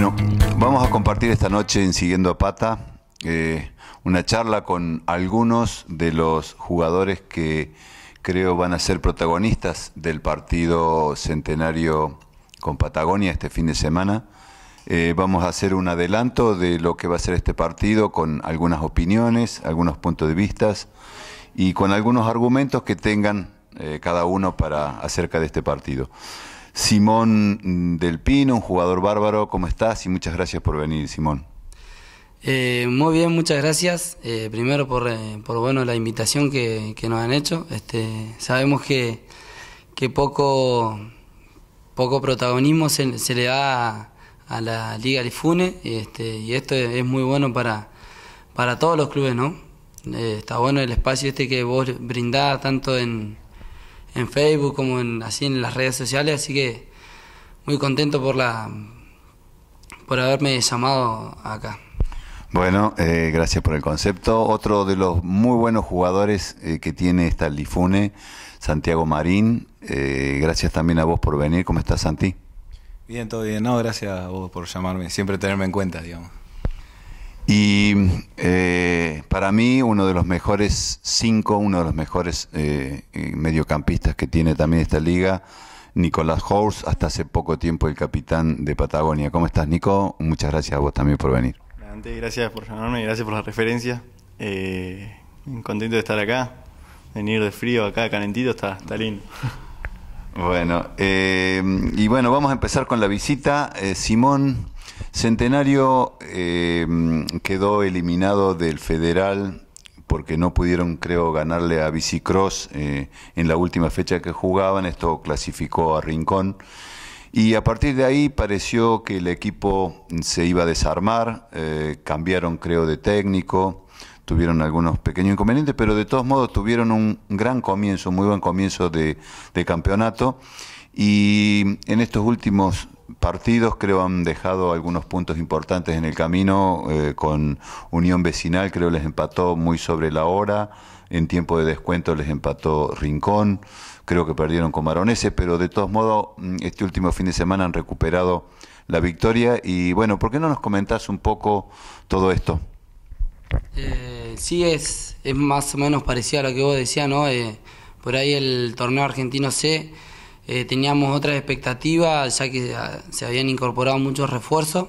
Bueno, vamos a compartir esta noche en Siguiendo a Pata eh, una charla con algunos de los jugadores que creo van a ser protagonistas del partido centenario con Patagonia este fin de semana. Eh, vamos a hacer un adelanto de lo que va a ser este partido con algunas opiniones, algunos puntos de vista y con algunos argumentos que tengan eh, cada uno para acerca de este partido. Simón mm, del Pino, un jugador bárbaro. ¿Cómo estás? Y muchas gracias por venir, Simón. Eh, muy bien, muchas gracias. Eh, primero eh, por, bueno, la invitación que, nos han hecho. Este, sabemos que, que, poco, poco protagonismo se, le da a, la Liga Lifune este, y esto es muy bueno para, para todos los clubes, ¿no? está bueno el espacio este que vos brindás tanto en en Facebook como en, así en las redes sociales, así que muy contento por la por haberme llamado acá. Bueno, eh, gracias por el concepto. Otro de los muy buenos jugadores eh, que tiene el Difune, Santiago Marín. Eh, gracias también a vos por venir. ¿Cómo estás, Santi? Bien, todo bien. No, gracias a vos por llamarme. Siempre tenerme en cuenta, digamos. Y eh, para mí uno de los mejores cinco, uno de los mejores eh, eh, mediocampistas que tiene también esta liga, Nicolás Hors, hasta hace poco tiempo el capitán de Patagonia. ¿Cómo estás, Nico? Muchas gracias a vos también por venir. gracias por llamarme, gracias por la referencia. Eh, contento de estar acá, venir de frío acá, calentito, está, está lindo. Bueno, y bueno, vamos a empezar con la visita. Simón... Centenario eh, quedó eliminado del federal porque no pudieron, creo, ganarle a Bicicross eh, en la última fecha que jugaban. Esto clasificó a Rincón. Y a partir de ahí pareció que el equipo se iba a desarmar. Eh, cambiaron, creo, de técnico. Tuvieron algunos pequeños inconvenientes, pero de todos modos tuvieron un gran comienzo, muy buen comienzo de, de campeonato. Y en estos últimos partidos creo han dejado algunos puntos importantes en el camino. Eh, con Unión Vecinal creo les empató muy sobre la hora. En tiempo de descuento les empató Rincón. Creo que perdieron con Maroneses, pero de todos modos mm, este último fin de semana han recuperado la victoria. Y bueno, ¿por qué no nos comentás un poco todo esto? Eh, sí, es, es más o menos parecido a lo que vos decías, ¿no? Eh, por ahí el torneo argentino C eh, teníamos otras expectativas, ya que ah, se habían incorporado muchos refuerzos.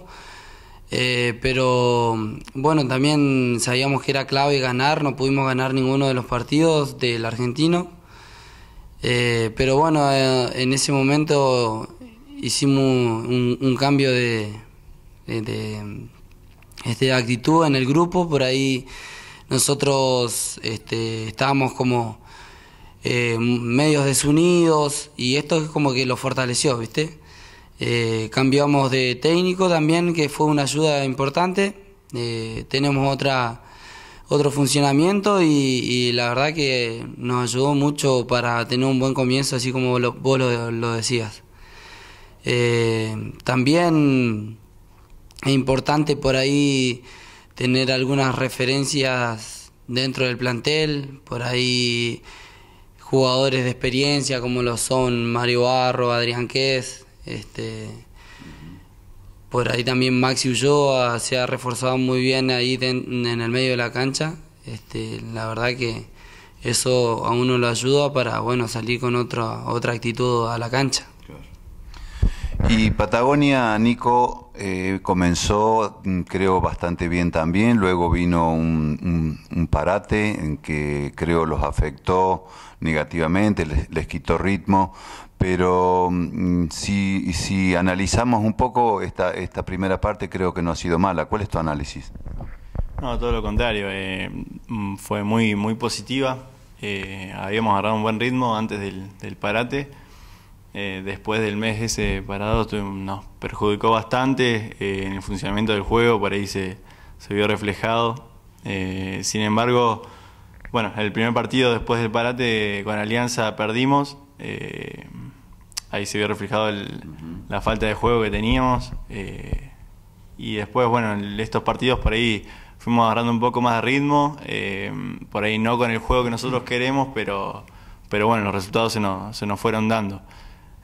Eh, pero bueno, también sabíamos que era clave ganar, no pudimos ganar ninguno de los partidos del argentino. Eh, pero bueno, en ese momento hicimos un, cambio de, de, este, actitud en el grupo, por ahí nosotros este, estábamos como eh, medios desunidos y esto es como que lo fortaleció, ¿viste? Eh, cambiamos de técnico también, que fue una ayuda importante. Eh, tenemos otra, otro funcionamiento y, la verdad que nos ayudó mucho para tener un buen comienzo, así como lo, vos lo, lo decías. también es importante por ahí tener algunas referencias dentro del plantel, por ahí jugadores de experiencia como lo son Mario Barro, Adrián Quez, este, por ahí también Maxi Ulloa se ha reforzado muy bien ahí en, en el medio de la cancha. Este, la verdad que eso a uno lo ayuda para bueno salir con otra, otra actitud a la cancha. Y Patagonia, Nico, eh, comenzó mm, creo bastante bien también, luego vino un, parate en que creo los afectó negativamente, les, quitó ritmo, pero mm, si, si, analizamos un poco esta, esta primera parte creo que no ha sido mala. ¿Cuál es tu análisis? No, todo lo contrario, eh, mm, fue muy, muy positiva, eh, habíamos agarrado un buen ritmo antes del parate eh, después del mes ese parado nos perjudicó bastante eh, en el funcionamiento del juego, por ahí se, se vio reflejado. Eh, sin embargo, bueno, el primer partido después del parate con Alianza perdimos. ahí se vio reflejado la falta de juego que teníamos. y después, bueno, en estos partidos por ahí fuimos agarrando un poco más de ritmo. por ahí no con el juego que nosotros queremos, pero, pero bueno, los resultados se nos, se nos fueron dando.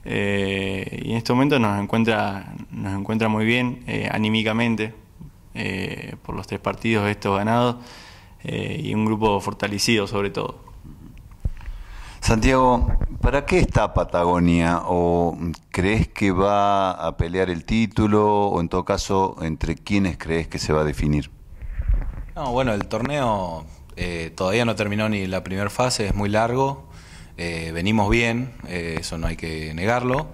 Eh, y en este momento nos encuentra, nos encuentra muy bien eh, anímicamente eh, por los tres partidos estos ganados y un grupo fortalecido sobre todo. Santiago, ¿para qué está Patagonia? ¿O crees que va a pelear el título? ¿O en todo caso, entre quiénes crees que se va a definir? No, bueno, el torneo todavía no terminó ni la primera fase, es muy largo. Eh, venimos bien, eh, eso no hay que negarlo,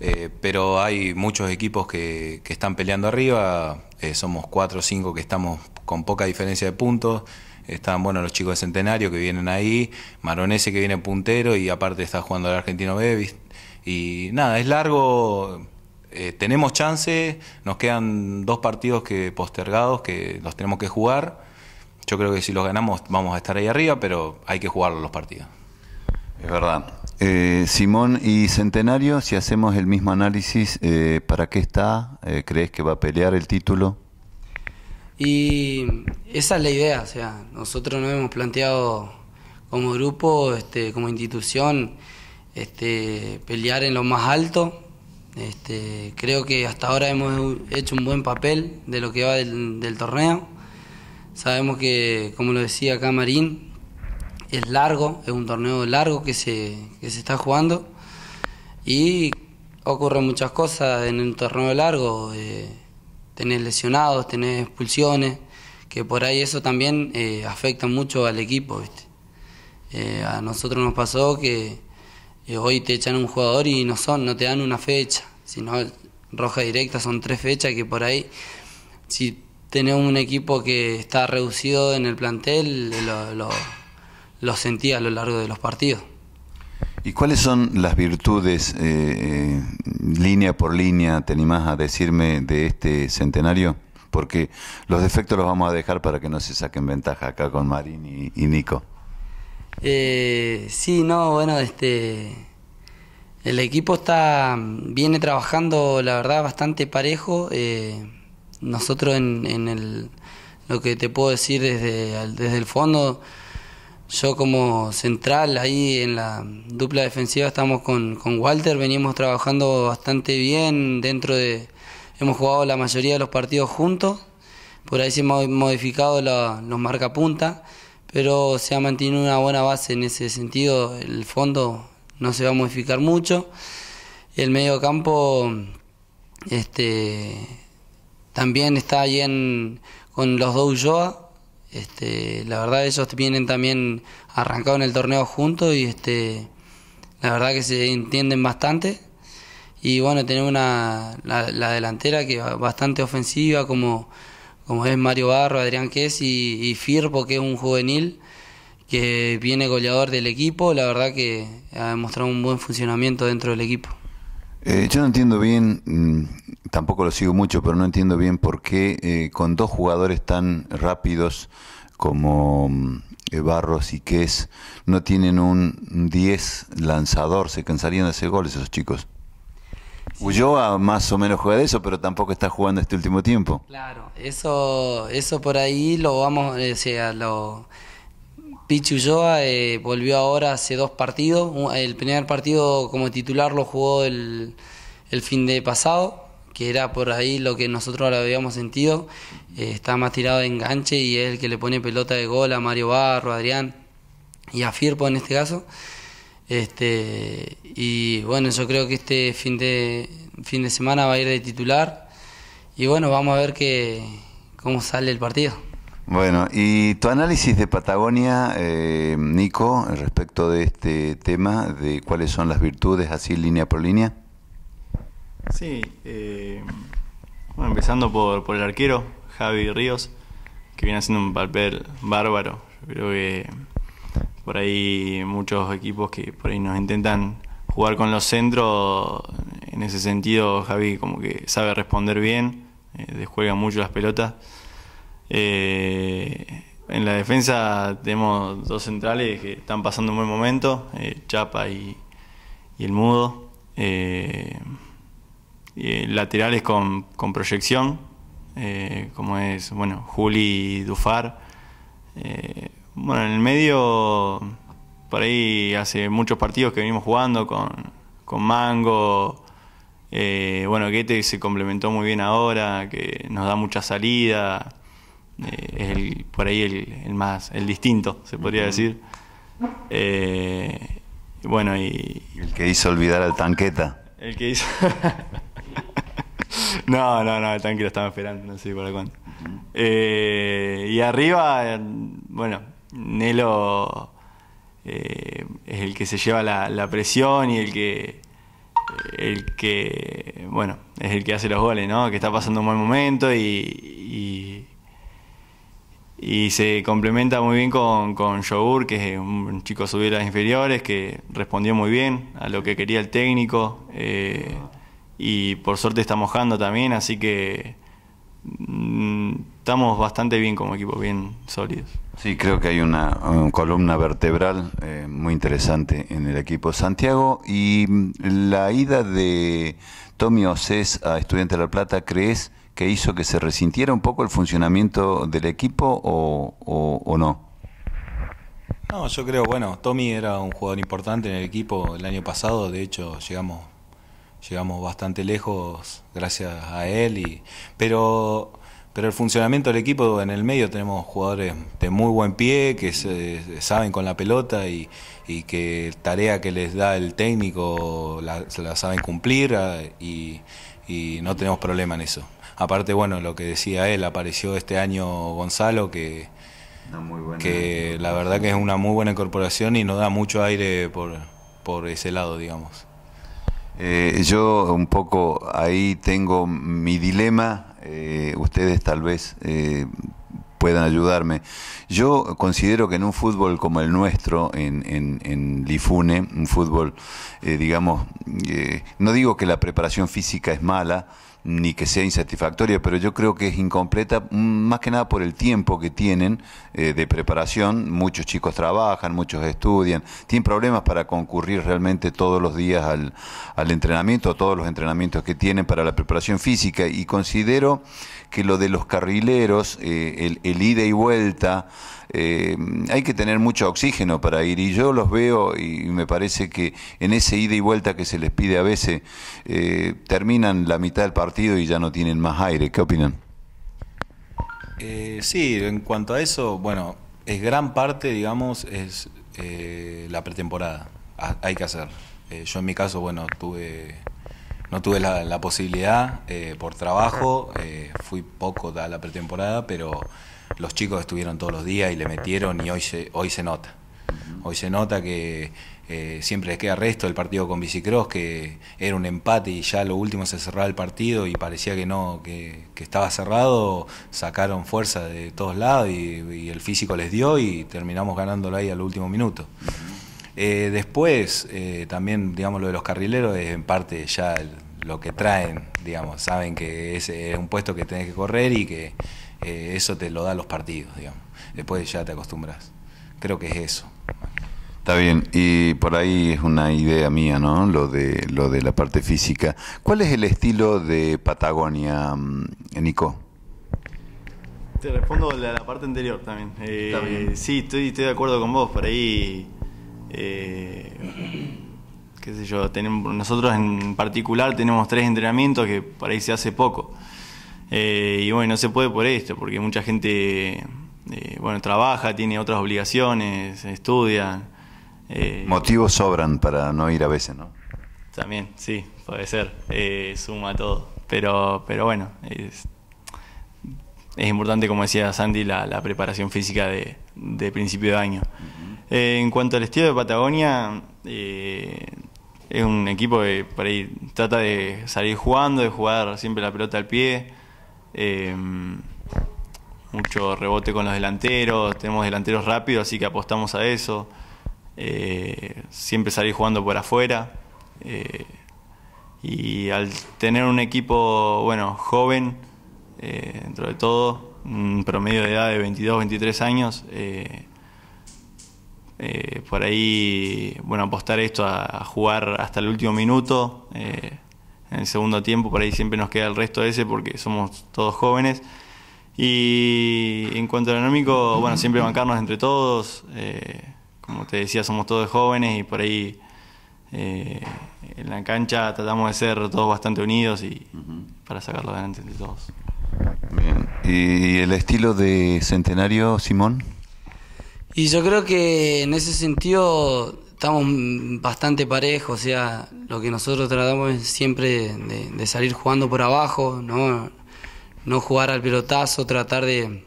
eh, pero hay muchos equipos que, están peleando arriba, somos cuatro o cinco que estamos con poca diferencia de puntos, están bueno los chicos de Centenario que vienen ahí, Maronese que viene puntero y aparte está jugando el argentino Bevis. Y nada, es largo, tenemos chance, nos quedan dos partidos que postergados que los tenemos que jugar. Yo creo que si los ganamos vamos a estar ahí arriba, pero hay que jugar los partidos. Es verdad. Eh, Simón y Centenario, si hacemos el mismo análisis, eh, ¿para qué está? Eh, ¿Crees que va a pelear el título? Y esa es la idea, o sea, nosotros nos hemos planteado como grupo, este, como institución, este, pelear en lo más alto. Este, creo que hasta ahora hemos hecho un buen papel de lo que va del, del torneo. Sabemos que, como lo decía acá Marín, es largo, es un torneo largo que se, que se está jugando y ocurren muchas cosas en un torneo largo. Eh, tenés lesionados, tenés expulsiones, que por ahí eso también eh, afecta mucho al equipo. Eh, a nosotros nos pasó que eh, hoy te echan un jugador y no son, no te dan una fecha, sino roja directa, son tres fechas que por ahí, si tenés un equipo que está reducido en el plantel, lo lo sentía a lo largo de los partidos. ¿Y cuáles son las virtudes, eh, eh, línea por línea, te animás a decirme, de este centenario? Porque los defectos los vamos a dejar para que no se saquen ventaja acá con Marín y, Nico. Eh, sí, no, bueno, este, el equipo está mm, viene trabajando, la verdad, bastante parejo. Eh, nosotros en, en el, lo que te puedo decir desde, desde el fondo yo como central ahí en la dupla defensiva estamos con, Walter, venimos trabajando bastante bien dentro de... Hemos jugado la mayoría de los partidos juntos, por ahí se hemos modificado la, marca punta. pero se ha mantenido una buena base en ese sentido, el fondo no se va a modificar mucho. El medio campo este, también está ahí en, con los dos Ulloa, este, la verdad ellos vienen también arrancados en el torneo juntos y este, la verdad que se entienden bastante. Y bueno, tenemos una, la, delantera que es bastante ofensiva, como, como es Mario Barro, Adrián Ques y, y, Firpo, que es un juvenil que viene goleador del equipo. La verdad que ha demostrado un buen funcionamiento dentro del equipo. Eh, yo no entiendo bien, mm, tampoco lo sigo mucho, pero no entiendo bien por qué eh, con dos jugadores tan rápidos como mm, eh, Barros y Ques no tienen un 10 lanzador, se cansarían de hacer goles esos chicos. Ulloa más o menos juega de eso, pero tampoco está jugando este último tiempo. Claro, eso, eso por ahí lo vamos, o sea, lo Pichu Ulloa eh, volvió ahora hace dos partidos. El primer partido como titular lo jugó el, fin de pasado, que era por ahí lo que nosotros lo habíamos sentido. Eh, está más tirado de enganche y es el que le pone pelota de gol a Mario Barro, Adrián y a Firpo en este caso. Este, y bueno, yo creo que este fin de, fin de semana va a ir de titular. Y bueno, vamos a ver que, cómo sale el partido. Bueno, y tu análisis de Patagonia, eh, Nico, respecto de este tema, de cuáles son las virtudes, así línea por línea. Sí, eh, bueno, empezando por, por el arquero, Javi Ríos, que viene haciendo un papel bárbaro. Yo creo que por ahí muchos equipos que por ahí nos intentan jugar con los centros, en ese sentido Javi como que sabe responder bien, eh, mucho las pelotas. Eh, en la defensa tenemos dos centrales que están pasando un buen momento, eh, Chapa y, el Mudo. Eh, laterales con, proyección, como es bueno Juli y Dufar. bueno, en el medio, por ahí hace muchos partidos que venimos jugando con, con Mango. bueno, Guete se complementó muy bien ahora, que nos da mucha salida. Eh, es el, por ahí el, más, el distinto, se podría decir. Eh, bueno, y... El que hizo olvidar al tanqueta. El que hizo... no, no, no, el tanque lo estaba esperando, no sé para cuándo. Eh, y arriba, bueno, Nelo es el que se lleva la, presión y el que el que, bueno, es el que hace los goles, ¿no? Que está pasando un buen momento y, y se complementa muy bien con, con Yogur, que es un chico subido a las inferiores, que respondió muy bien a lo que quería el técnico. Eh, y por suerte está mojando también, así que mm, estamos bastante bien como equipo, bien sólidos. Sí, creo que hay una, columna vertebral eh, muy interesante en el equipo Santiago. Y mm, la ida de Tommy Ossés a Estudiante de La Plata, ¿crees? que hizo que se resintiera un poco el funcionamiento del equipo o, no? No, yo creo, bueno, Tommy era un jugador importante en el equipo el año pasado, de hecho llegamos llegamos bastante lejos gracias a él y pero pero el funcionamiento del equipo en el medio tenemos jugadores de muy buen pie que saben con la pelota y, y que tarea que les da el técnico la, saben cumplir ah, y no tenemos problema en eso. Aparte, bueno, lo que decía él, apareció este año Gonzalo, que, que la verdad que es una muy buena incorporación y nos da mucho aire por, por ese lado, digamos. Eh, yo un poco ahí tengo mi dilema, eh, ustedes tal vez eh, puedan ayudarme. Yo considero que en un fútbol como el nuestro, en, en, en Lifune, un fútbol, digamos, no digo que la preparación física es mala, ni que sea insatisfactoria, pero yo creo que es incompleta mm, más que nada por el tiempo que tienen eh, de preparación. Muchos chicos trabajan, muchos estudian, tienen problemas para concurrir realmente todos los días al, al entrenamiento, todos los entrenamientos que tienen para la preparación física y considero que lo de los carrileros, eh, el, ida y vuelta, eh, hay que tener mucho oxígeno para ir. Y yo los veo y, me parece que en ese ida y vuelta que se les pide a veces, eh, terminan la mitad del partido y ya no tienen más aire. ¿Qué opinan? sí, en cuanto a eso, bueno, es gran parte, digamos, es la pretemporada. Hay que hacer. yo en mi caso, bueno, tuve no tuve la, posibilidad eh, por trabajo, eh, fui poco a la pretemporada, pero los chicos estuvieron todos los días y le metieron y hoy se, hoy se nota. Hoy se nota que eh, siempre les queda resto el partido con Bicicross, que era un empate y ya lo último se cerraba el partido y parecía que no, que, estaba cerrado, sacaron fuerza de todos lados y, el físico les dio y terminamos ganándolo ahí al último minuto. Eh, después, eh, también, digamos, lo de los carrileros es en parte ya lo que traen, digamos, saben que es, es un puesto que tenés que correr y que eh, eso te lo da los partidos, digamos. Después ya te acostumbras. Creo que es eso. Está bien, y por ahí es una idea mía, ¿no? Lo de, lo de la parte física. ¿Cuál es el estilo de Patagonia, mm, Nico? Te respondo de la parte anterior también. sí, estoy, estoy de acuerdo con vos. Por ahí eh, qué sé yo, tenemos, nosotros en particular tenemos tres entrenamientos que para ahí se hace poco. Eh, y bueno, no se puede por esto, porque mucha gente eh, bueno, trabaja, tiene otras obligaciones, estudia. Motivos sobran para no ir a veces, ¿no? También, sí, puede ser, suma todo. Pero, pero bueno, es, importante, como decía Sandy, la, preparación física de, principio de año. Eh, en cuanto al estilo de Patagonia, eh, es un equipo que por ahí trata de salir jugando, de jugar siempre la pelota al pie. Eh, mucho rebote con los delanteros, tenemos delanteros rápidos, así que apostamos a eso. siempre salir jugando por afuera. y al tener un equipo, bueno, joven, dentro de todo, un promedio de edad de 22, 23 años, eh, eh, por ahí, bueno, apostar esto a, jugar hasta el último minuto, eh, en el segundo tiempo, por ahí siempre nos queda el resto de ese porque somos todos jóvenes. Y en cuanto a anómico bueno, siempre bancarnos entre todos, eh, como te decía, somos todos jóvenes y por ahí en la cancha tratamos de ser todos bastante unidos y para sacarlo adelante entre todos. ¿Y el estilo de Centenario, Simón? Y yo creo que en ese sentido estamos bastante parejos, o sea, lo que nosotros tratamos es siempre de, salir jugando por abajo, ¿no? no jugar al pelotazo, tratar de,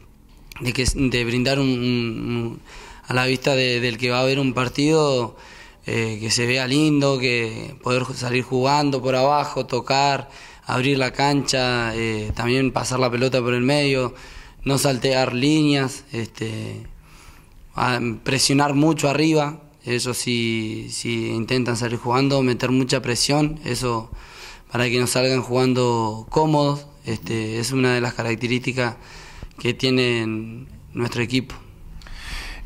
de, que, brindar un, a la vista del que va a haber un partido eh, que se vea lindo, que poder salir jugando por abajo, tocar, abrir la cancha, eh, también pasar la pelota por el medio, no saltear líneas, este, presionar mucho arriba, eso si si intentan salir jugando, meter mucha presión, eso para que no salgan jugando cómodos, este, es una de las características que tiene nuestro equipo.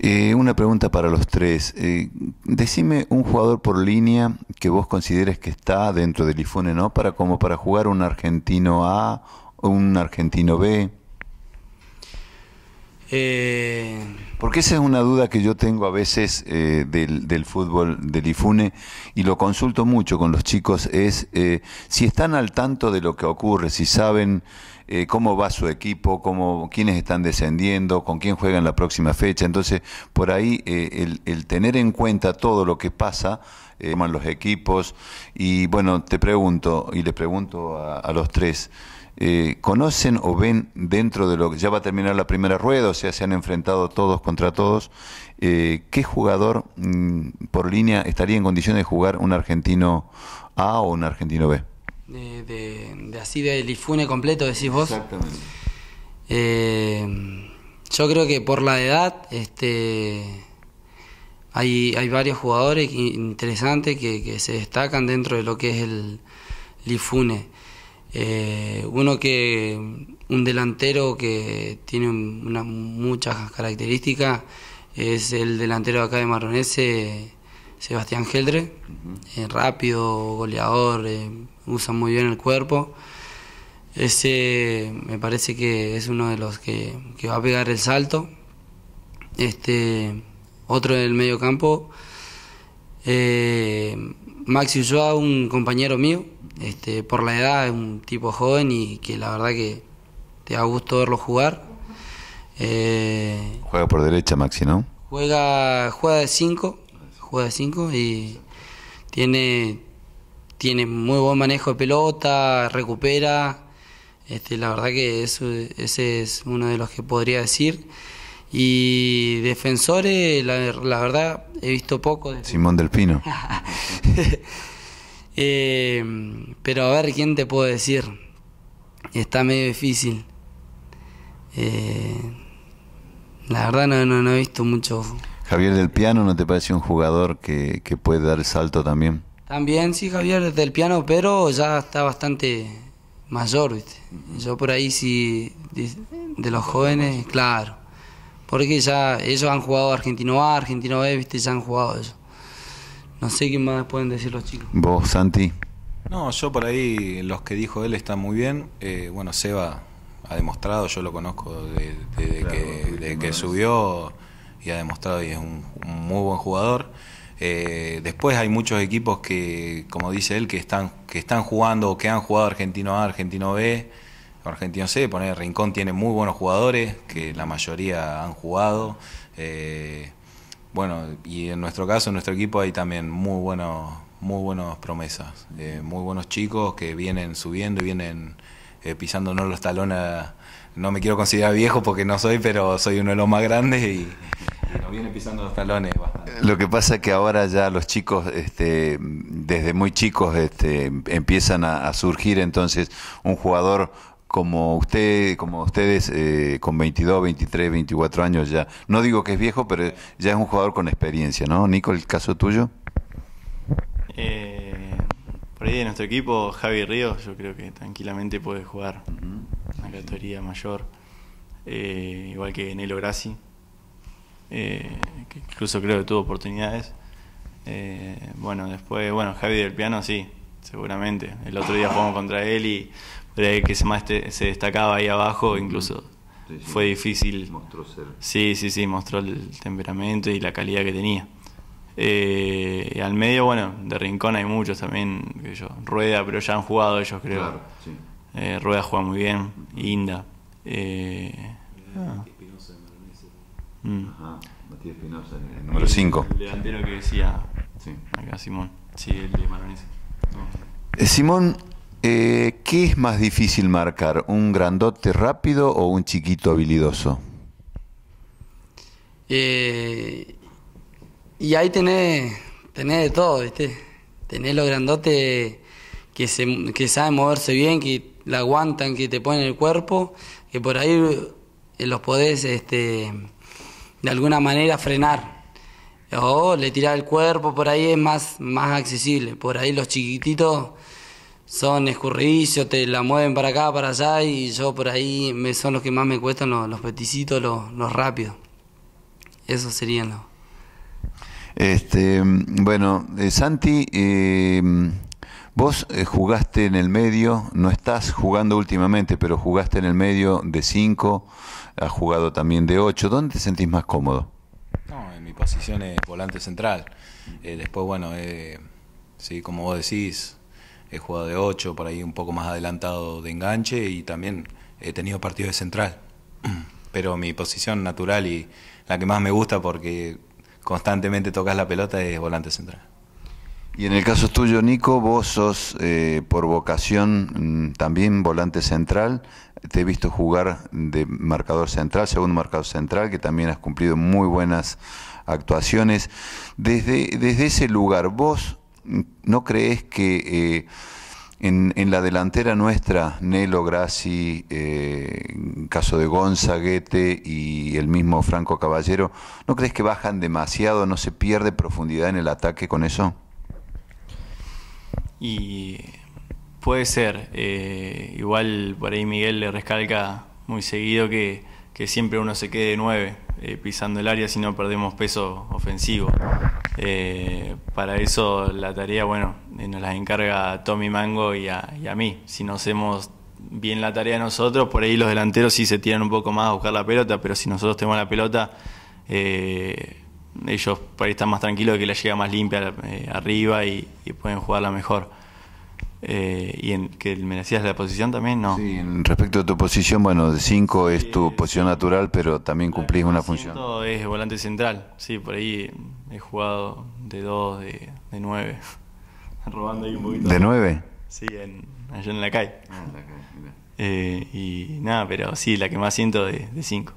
Eh, una pregunta para los tres. Eh, decime un jugador por línea que vos consideres que está dentro del IFUNE, ¿no? Para como para jugar un argentino A o un argentino B. Eh, Porque esa es una duda que yo tengo a veces eh, del, fútbol del IFUNE y lo consulto mucho con los chicos, es eh, si están al tanto de lo que ocurre, si saben eh, cómo va su equipo, cómo, quiénes están descendiendo, con quién juegan la próxima fecha. Entonces, por ahí el, tener en cuenta todo lo que pasa, los equipos, y bueno, te pregunto, y le pregunto a los tres, eh, conocen o ven dentro de lo que ya va a terminar la primera rueda, o sea, se han enfrentado todos contra todos, eh, ¿qué jugador mm, por línea estaría en condiciones de jugar un argentino A o un argentino B? De, de, de así completo, decís vos. Exactamente. Eh, yo creo que por la edad este, hay, hay varios jugadores interesantes que, se destacan dentro de lo que es el, lifune eh, uno que, un delantero que tiene muchas características es el delantero acá de Marronese, Sebastián Geldre, rápido, goleador, eh, usa muy bien el cuerpo. Ese me parece que es uno de los que, va a pegar el salto. Este, otro del medio campo, eh, Maxi Ulloa, un compañero mío, este, por la edad es un tipo joven y que la verdad que te da gusto verlo jugar. Eh, juega por derecha Maxi, ¿no? Juega, juega de 5, juega de 5 y tiene, tiene muy buen manejo de pelota, recupera. Este, la verdad que ese es uno de los que podría decir. Y defensores, la, verdad, he visto poco. De... Simón del Pino. Eh, pero a ver, ¿quién te puedo decir? Está medio difícil. Eh, la verdad no, he visto mucho. Javier del Piano, ¿no te parece un jugador que, puede dar el salto también? También sí, Javier del Piano, pero ya está bastante mayor, Yo por ahí sí, de, los jóvenes, claro. Porque ya ellos han jugado Argentino A, Argentino B, ¿viste? Ya han jugado ellos no sé qué más pueden decir los chicos. Vos, Santi. No, yo por ahí los que dijo él están muy bien. Eh, bueno, Seba ha demostrado, yo lo conozco desde, que, subió y ha demostrado y es un, muy buen jugador. Eh, después hay muchos equipos que, como dice él, que están, que están jugando o que han jugado Argentino A, Argentino B, Argentino C. Poner Rincón tiene muy buenos jugadores que la mayoría han jugado. Eh, bueno, y en nuestro caso, en nuestro equipo hay también muy buenos, muy buenos promesas, eh, muy buenos chicos que vienen subiendo y vienen pisando eh, pisándonos los talones. no me quiero considerar viejo porque no soy, pero soy uno de los más grandes y, nos vienen pisando los talones Lo que pasa es que ahora ya los chicos, este, desde muy chicos, este, empiezan a surgir, entonces un jugador como usted, como ustedes, eh, con 22, 23, 24 años ya, no digo que es viejo, pero ya es un jugador con experiencia, ¿no? Nico, el caso tuyo. Eh, por ahí de nuestro equipo, Javi Ríos, yo creo que tranquilamente puede jugar En categoría mayor, eh, igual que Nelo Grassi, que incluso creo que tuvo oportunidades. bueno, después, bueno, Javi del piano sí, seguramente. El otro día jugamos contra él y que se más se destacaba ahí abajo, incluso fue difícil. Mostró ser. Sí, sí, sí, mostró el temperamento y la calidad que tenía. Eh, al medio, bueno, de Rincón hay muchos también, que yo, Rueda, pero ya han jugado ellos, creo. Claro, sí. Eh, Rueda juega muy bien, Inda. Eh, ah. Mm. Ajá, Matías Espinosa, el número 5. El, delantero que decía sí. acá Simón, sí, el de Maronese. Eh, Simón, eh, ¿Qué es más difícil marcar? ¿Un grandote rápido o un chiquito habilidoso? Eh, y ahí tenés, de todo, ¿viste? Tenés los grandotes que, se, que saben moverse bien, que la aguantan, que te ponen el cuerpo, que por ahí eh, los podés este, de alguna manera frenar. O le tirar el cuerpo, por ahí es más, más accesible. Por ahí los chiquititos son escurridizos, te la mueven para acá, para allá y yo por ahí me, son los que más me cuestan los, los peticitos, los, los rápidos. Eso serían los. Este, bueno, eh, Santi, eh, vos eh, jugaste en el medio, no estás jugando últimamente, pero jugaste en el medio de 5, has jugado también de 8. ¿Dónde te sentís más cómodo? No, en mi posición es volante central. después, bueno, sí, como vos decís, he jugado de ocho, por ahí un poco más adelantado de enganche y también he tenido partido de central. Pero mi posición natural y la que más me gusta porque constantemente tocas la pelota es volante central. Y en el caso tuyo, Nico, vos sos eh, por vocación mm, también volante central. Te he visto jugar de marcador central, segundo marcador central, que también has cumplido muy buenas actuaciones. Desde, desde ese lugar, vos ¿no crees que eh, en, la delantera nuestra, Nelo Grassi, eh, caso de Gonzaguete y el mismo Franco Caballero, ¿no crees que bajan demasiado, no se pierde profundidad en el ataque con eso? Y puede ser, eh, igual por ahí Miguel le rescalca muy seguido que, que siempre uno se quede nueve, eh, pisando el área si no perdemos peso ofensivo. Eh, para eso la tarea, bueno, eh, nos la encarga Tommy Mango y a, mí. Si no hacemos bien la tarea nosotros, por ahí los delanteros sí se tiran un poco más a buscar la pelota, pero si nosotros tenemos la pelota, ellos por ahí están más tranquilos de que la llega más limpia arriba y pueden jugarla mejor. Eh, y en que me decías la posición también, ¿no? Sí, respecto a tu posición, bueno, de 5 es tu posición natural, pero también cumplís una función. es volante central, sí, por ahí he jugado de 2, de 9. Robando ahí un poquito. ¿De 9? Sí, en, allá en la calle. Ah, eh, y nada, pero sí, la que más siento de 5.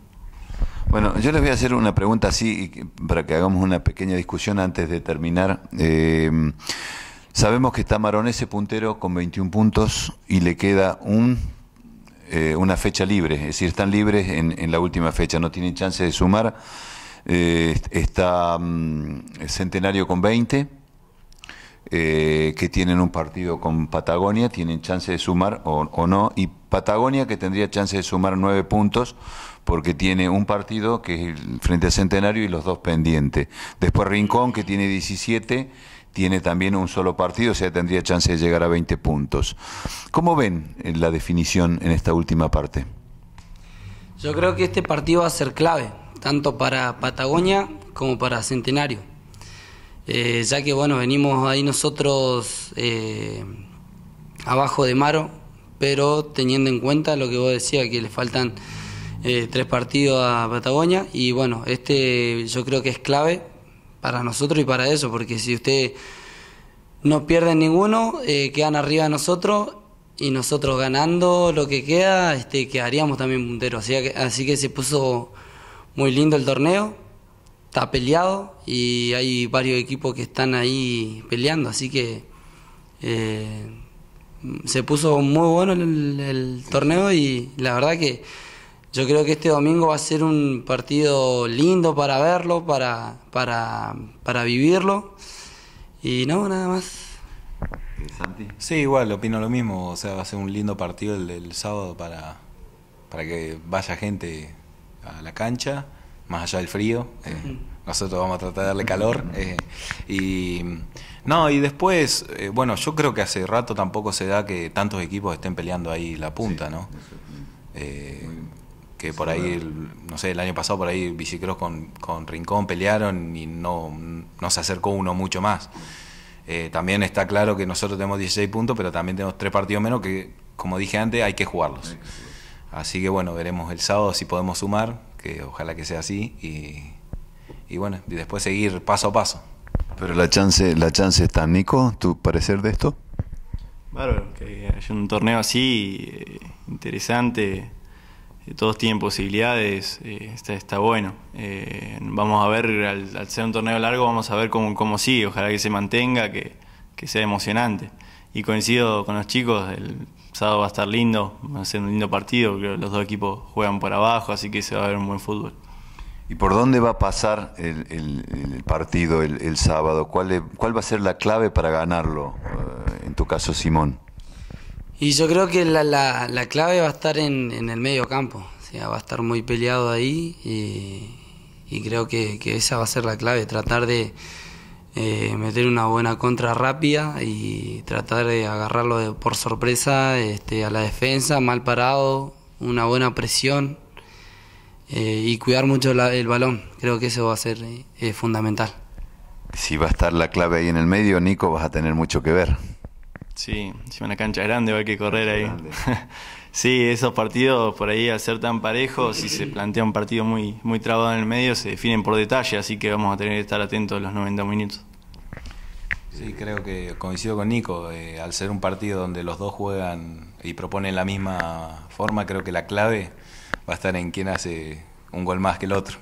Bueno, yo les voy a hacer una pregunta así para que hagamos una pequeña discusión antes de terminar. Eh, Sabemos que está Maronese puntero con 21 puntos y le queda un, eh, una fecha libre, es decir, están libres en, la última fecha, no tienen chance de sumar. Eh, está mm, Centenario con 20, eh, que tienen un partido con Patagonia, tienen chance de sumar o, no, y Patagonia que tendría chance de sumar 9 puntos porque tiene un partido que es frente a Centenario y los dos pendientes. Después Rincón que tiene 17 tiene también un solo partido, o sea, tendría chance de llegar a 20 puntos. ¿Cómo ven eh, la definición en esta última parte? Yo creo que este partido va a ser clave, tanto para Patagonia como para Centenario. Eh, ya que, bueno, venimos ahí nosotros eh, abajo de Maro, pero teniendo en cuenta lo que vos decías, que le faltan tres partidos a Patagonia, y bueno, este yo creo que es clave para nosotros y para eso, porque si usted no pierden ninguno, eh, quedan arriba de nosotros y nosotros ganando lo que queda, este, quedaríamos también punteros. Así que, así que se puso muy lindo el torneo, está peleado y hay varios equipos que están ahí peleando, así que eh, se puso muy bueno el torneo y la verdad que yo creo que este domingo va a ser un partido lindo para verlo, para, para, para vivirlo. Y no, nada más. Sí, igual, opino lo mismo. O sea, va a ser un lindo partido el, del sábado para, para que vaya gente a la cancha, más allá del frío. Eh, nosotros vamos a tratar de darle calor. Eh, y no, y después, eh, bueno, yo creo que hace rato tampoco se da que tantos equipos estén peleando ahí la punta, sí, ¿no? que por ahí, no sé, el año pasado por ahí Bicicross con, Rincón pelearon y no, se acercó uno mucho más. Eh, también está claro que nosotros tenemos 16 puntos, pero también tenemos tres partidos menos que, como dije antes, hay que jugarlos. Así que bueno, veremos el sábado si podemos sumar, que ojalá que sea así, y, bueno, después seguir paso a paso. Pero la chance, la chance está, Nico, ¿tu parecer de esto? Bárbaro, que haya un torneo así, eh, interesante, todos tienen posibilidades, eh, está, bueno. Eh, vamos a ver, al, ser un torneo largo, vamos a ver cómo, cómo sigue, ojalá que se mantenga, que, sea emocionante. Y coincido con los chicos, el sábado va a estar lindo, va a ser un lindo partido, creo los dos equipos juegan por abajo, así que se va a ver un buen fútbol. ¿Y por dónde va a pasar el, partido el, sábado? ¿Cuál, va a ser la clave para ganarlo, eh, en tu caso, Simón? Y yo creo que la, clave va a estar en, el medio campo, o sea, va a estar muy peleado ahí y, creo que, esa va a ser la clave, tratar de eh, meter una buena contra rápida y tratar de agarrarlo por sorpresa este, a la defensa, mal parado, una buena presión eh, y cuidar mucho el balón, creo que eso va a ser eh, fundamental. Si va a estar la clave ahí en el medio, Nico, vas a tener mucho que ver. Sí, es una cancha grande, hay que correr ahí. sí, esos partidos por ahí al ser tan parejos, si se plantea un partido muy, muy trabado en el medio, se definen por detalle, así que vamos a tener que estar atentos los 90 minutos. Sí, creo que coincido con Nico. Eh, al ser un partido donde los dos juegan y proponen la misma forma, creo que la clave va a estar en quién hace un gol más que el otro.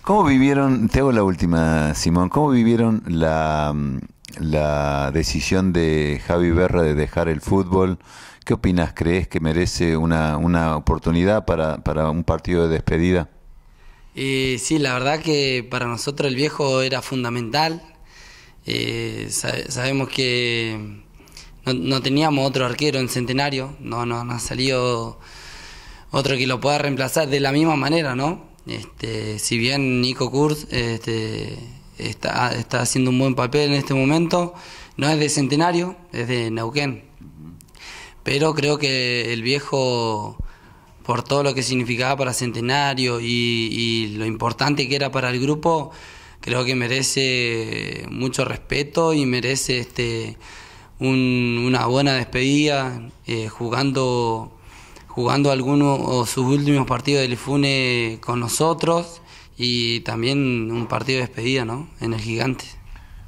¿Cómo vivieron, te hago la última, Simón, cómo vivieron la mm, la decisión de Javi Berra de dejar el fútbol. ¿Qué opinas? ¿Crees que merece una, oportunidad para, un partido de despedida? Eh, sí, la verdad que para nosotros el viejo era fundamental. Eh, sabemos que no, teníamos otro arquero en Centenario, no, no, ha salido otro que lo pueda reemplazar de la misma manera, ¿no? Este, si bien Nico Kurz este, está, haciendo un buen papel en este momento. No es de Centenario, es de Neuquén. Pero creo que el viejo, por todo lo que significaba para Centenario y, lo importante que era para el grupo, creo que merece mucho respeto y merece este, una buena despedida eh, jugando jugando algunos sus últimos partidos del IFUNE con nosotros y también un partido de despedida, ¿no? En el gigante.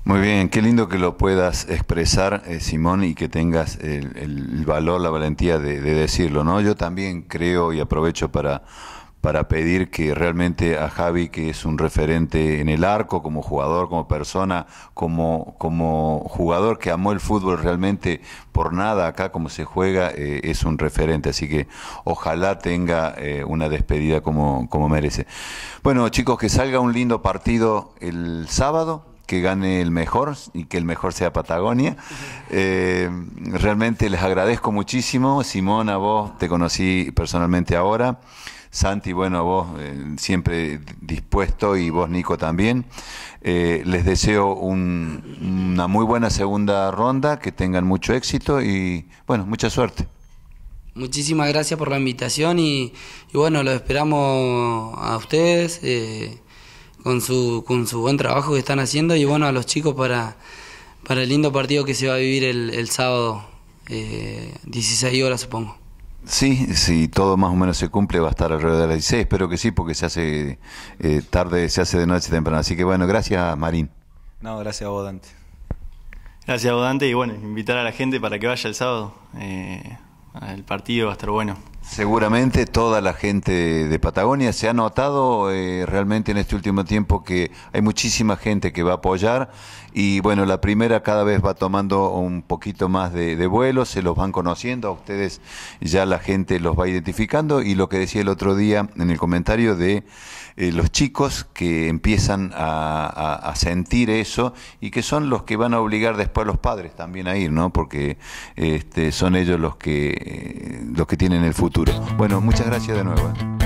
Muy bien, qué lindo que lo puedas expresar, eh, Simón, y que tengas el, valor, la valentía de, de, decirlo, ¿no? Yo también creo y aprovecho para para pedir que realmente a Javi, que es un referente en el arco, como jugador, como persona, como, como jugador que amó el fútbol realmente por nada acá como se juega, eh, es un referente. Así que ojalá tenga eh, una despedida como, como merece. Bueno, chicos, que salga un lindo partido el sábado que gane el mejor y que el mejor sea Patagonia. Eh, realmente les agradezco muchísimo. Simón, a vos te conocí personalmente ahora. Santi, bueno, vos eh, siempre dispuesto y vos, Nico, también. Eh, les deseo una muy buena segunda ronda, que tengan mucho éxito y, bueno, mucha suerte. Muchísimas gracias por la invitación y, bueno, los esperamos a ustedes eh, con, su, con su buen trabajo que están haciendo y, bueno, a los chicos para, para el lindo partido que se va a vivir el, el sábado, 16 horas, supongo. Sí, si todo más o menos se cumple, va a estar alrededor de las 16. Espero que sí, porque se hace eh, tarde, se hace de noche temprano. Así que bueno, gracias, Marín. No, gracias a vos, Dante. Gracias a vos, Y bueno, invitar a la gente para que vaya el sábado. Eh, el partido va a estar bueno. Seguramente toda la gente de Patagonia se ha notado eh, realmente en este último tiempo que hay muchísima gente que va a apoyar y bueno, la primera cada vez va tomando un poquito más de, vuelo, se los van conociendo, a ustedes ya la gente los va identificando. Y lo que decía el otro día en el comentario de eh, los chicos que empiezan a, sentir eso y que son los que van a obligar después a los padres también a ir, ¿no? Porque este, son ellos los que, eh, los que tienen el futuro. Bueno, muchas gracias de nuevo. ¿eh?